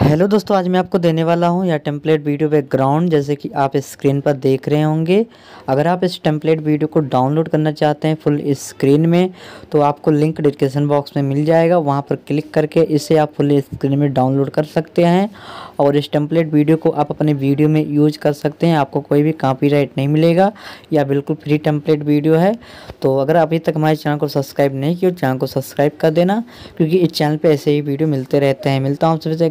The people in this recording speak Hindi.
हेलो दोस्तों आज मैं आपको देने वाला हूं या टेम्पलेट वीडियो बैकग्राउंड जैसे कि आप स्क्रीन पर देख रहे होंगे अगर आप इस टेम्पलेट वीडियो को डाउनलोड करना चाहते हैं फुल स्क्रीन में तो आपको लिंक डिस्क्रिप्शन बॉक्स में मिल जाएगा वहां पर क्लिक करके इसे आप फुल स्क्रीन में डाउनलोड कर सकते हैं और इस टेम्पलेट वीडियो को आप अपने वीडियो में यूज कर सकते हैं आपको कोई भी कापी नहीं मिलेगा या बिल्कुल फ्री टेम्पलेट वीडियो है तो अगर अभी तक हमारे चैनल को सब्सक्राइब नहीं किया चैनल को सब्सक्राइब कर देना क्योंकि इस चैनल पर ऐसे ही वीडियो मिलते रहते हैं मिलता हूँ आपसे